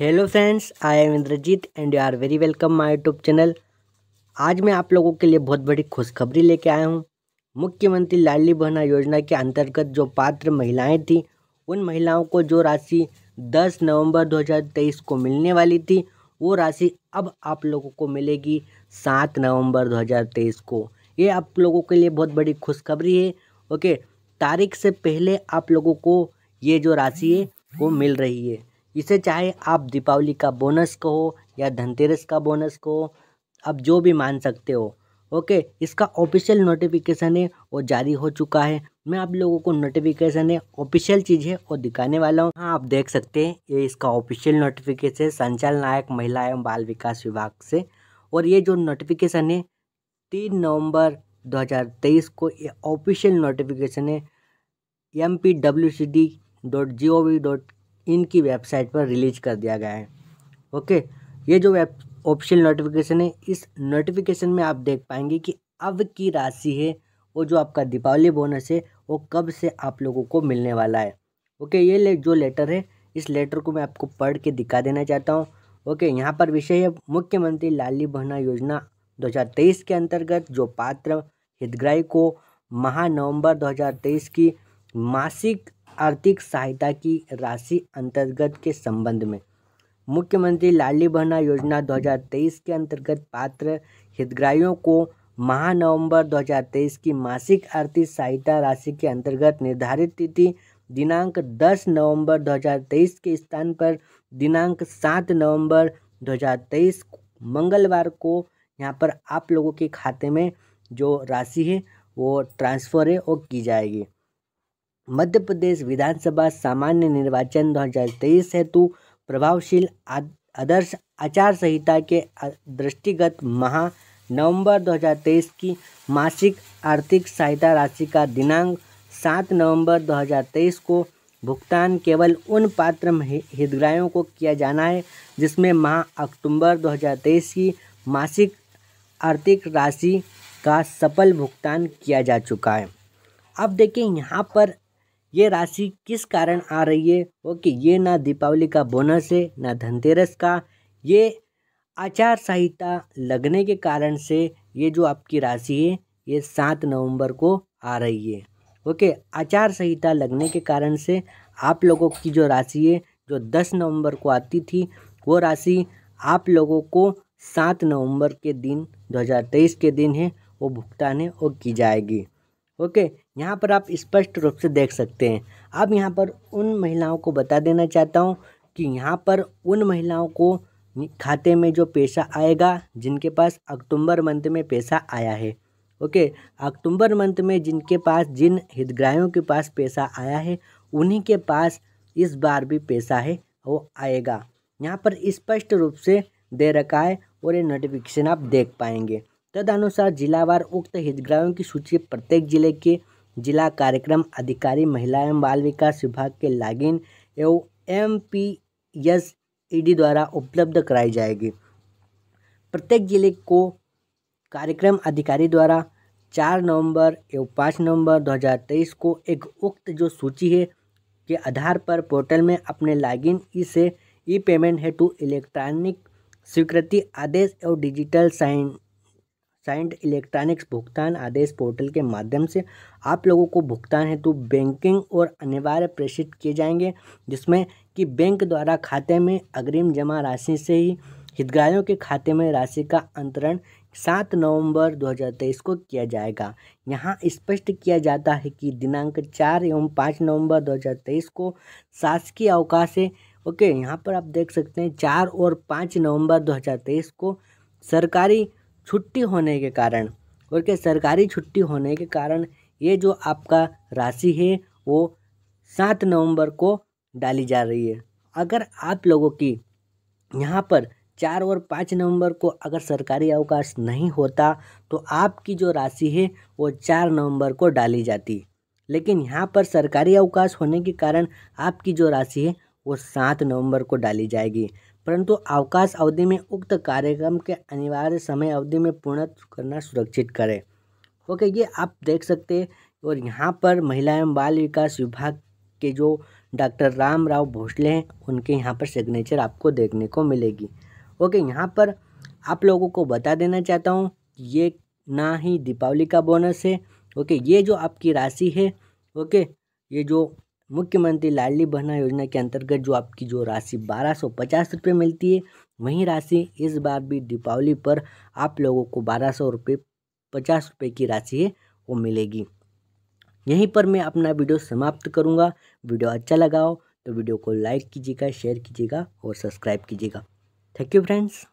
hello friends I am Indrajeet and you are very welcome my YouTube channel आज मैं आप लोगों के लिए बहुत बड़ी खुशखबरी लेके आया हूँ मुख्यमंत्री लाडली बहना योजना के अंतर्गत जो पात्र महिलाएं थीं उन महिलाओं को जो राशि 10 नवंबर 2023 को मिलने वाली थी वो राशि अब आप लोगों को मिलेगी 7 नवंबर दो को ये आप लोगों के लिए बहुत बड़ी खुशखबरी है ओके तारीख से पहले आप लोगों को ये जो राशि है वो मिल रही है इसे चाहे आप दीपावली का बोनस कहो या धनतेरस का बोनस कहो आप जो भी मान सकते हो ओके इसका ऑफिशियल नोटिफिकेशन है वो जारी हो चुका है मैं आप लोगों को नोटिफिकेशन है ऑफिशियल चीज़ है वो दिखाने वाला हूँ हाँ आप देख सकते हैं ये इसका ऑफिशियल नोटिफिकेशन है संचाल नायक महिला एवं बाल विकास विभाग से और ये जो नोटिफिकेशन है तीन नवंबर 2023 को ये ऑफिशियल नोटिफिकेशन है M P W C D dot G O V dot इनकी वेबसाइट पर रिलीज कर दिया गया है ओके ये जो वेब ऑप्शन नोटिफिकेशन है इस नोटिफिकेशन में आप देख पाएंगे कि अब की राशि है वो जो आपका दीपावली बोनस है वो कब से आप लोगों को मिलने वाला है ओके ये ले जो लेटर है इस लेटर को मैं आपको पढ़ के दिखा देना चाहता हूँ ओके यहाँ पर विषय है मुख्यमंत्री लाली बहना योजना 2023 के अंतर्गत जो पात्र हितग्राही को माह नवंबर 2023 की मासिक आर्थिक सहायता की राशि अंतर्गत के संबंध में मुख्यमंत्री लाडली बहना योजना 2023 के अंतर्गत पात्र हितग्राहियों को माह नवंबर 2023 की मासिक आर्थिक सहायता राशि के अंतर्गत निर्धारित तिथि दिनांक 10 नवंबर 2023 के स्थान पर दिनांक 7 नवंबर 2023 मंगलवार को यहाँ पर आप लोगों के खाते में जो राशि है वो ट्रांसफ़र है और की जाएगी मध्य प्रदेश विधानसभा सामान्य निर्वाचन 2023 हेतु प्रभावशील आदर्श आचार संहिता के दृष्टिगत माह नवंबर 2023 की मासिक आर्थिक सहायता राशि का दिनांक 7 नवंबर 2023 को भुगतान केवल उन पात्र हितग्राहियों को किया जाना है जिसमें माह अक्टूबर 2023 की मासिक आर्थिक राशि का सफल भुगतान किया जा चुका है अब देखिए यहाँ पर ये राशि किस कारण आ रही है ओके ये ना दीपावली का बोनस है ना धनतेरस का ये आचार संहिता लगने के कारण से ये जो आपकी राशि है ये सात नवंबर को आ रही है ओके आचार संहिता लगने के कारण से आप लोगों की जो राशि है जो दस नवंबर को आती थी वो राशि आप लोगों को सात नवंबर के दिन 2023 के दिन है वो भुगतान है वो की जाएगी ओके यहाँ पर आप स्पष्ट रूप से देख सकते हैं अब यहाँ पर उन महिलाओं को बता देना चाहता हूँ कि यहाँ पर उन महिलाओं को खाते में जो पैसा आएगा जिनके पास अक्टूबर मंथ में पैसा आया है ओके अक्टूबर मंथ में जिनके पास जिन हितग्राहियों के पास पैसा आया है उन्हीं के पास इस बार भी पैसा है वो आएगा यहाँ पर स्पष्ट रूप से दे रखा है और ये नोटिफिकेशन आप देख पाएंगे तदनुसार जिलावार उक्त हितग्राहियों की सूची प्रत्येक जिले के जिला कार्यक्रम अधिकारी महिला एवं बाल विकास विभाग के लॉगिन एवं एम पी एस ईडी द्वारा उपलब्ध कराई जाएगी प्रत्येक जिले को कार्यक्रम अधिकारी द्वारा चार नवंबर एवं पाँच नवंबर 2023 को एक उक्त जो सूची है के आधार पर पोर्टल में अपने लॉगिन ई से ई पेमेंट हेतु इलेक्ट्रॉनिक स्वीकृति आदेश एवं डिजिटल साइन साइंट इलेक्ट्रॉनिक्स भुगतान आदेश पोर्टल के माध्यम से आप लोगों को भुगतान हेतु बैंकिंग और अनिवार्य प्रेषित किए जाएंगे जिसमें कि बैंक द्वारा खाते में अग्रिम जमा राशि से ही हितग्राहियों के खाते में राशि का अंतरण सात नवंबर 2023 को किया जाएगा यहाँ स्पष्ट किया जाता है कि दिनांक चार एवं पाँच नवंबर 2023 को शासकीय अवकाश है ओके यहाँ पर आप देख सकते हैं चार और पाँच नवंबर 2023 को सरकारी छुट्टी होने के कारण और सरकारी छुट्टी होने के कारण ये जो आपका राशि है वो सात नवंबर को डाली जा रही है अगर आप लोगों की यहाँ पर चार और पाँच नवंबर को अगर सरकारी अवकाश नहीं होता तो आपकी जो राशि है वो चार नवंबर को डाली जाती लेकिन यहाँ पर सरकारी अवकाश होने के कारण आपकी जो राशि है वो सात नवंबर को डाली जाएगी परंतु अवकाश अवधि में उक्त कार्यक्रम के अनिवार्य समय अवधि में पूर्ण करना सुरक्षित करें ओके ये आप देख सकते हैं और यहाँ पर महिला एवं बाल विकास विभाग के जो डॉक्टर राम राव भोसले हैं उनके यहाँ पर सिग्नेचर आपको देखने को मिलेगी ओके यहाँ पर आप लोगों को बता देना चाहता हूँ ये ना ही दीपावली का बोनस है ओके ये जो आपकी राशि है ओके ये जो मुख्यमंत्री लाडली बहना योजना के अंतर्गत जो आपकी जो राशि बारह सौ पचास रुपये मिलती है वही राशि इस बार भी दीपावली पर आप लोगों को बारह सौ रुपये पचास रुपये की राशि है वो मिलेगी यहीं पर मैं अपना वीडियो समाप्त करूँगा वीडियो अच्छा लगा हो तो वीडियो को लाइक कीजिएगा शेयर कीजिएगा और सब्सक्राइब कीजिएगा थैंक यू फ्रेंड्स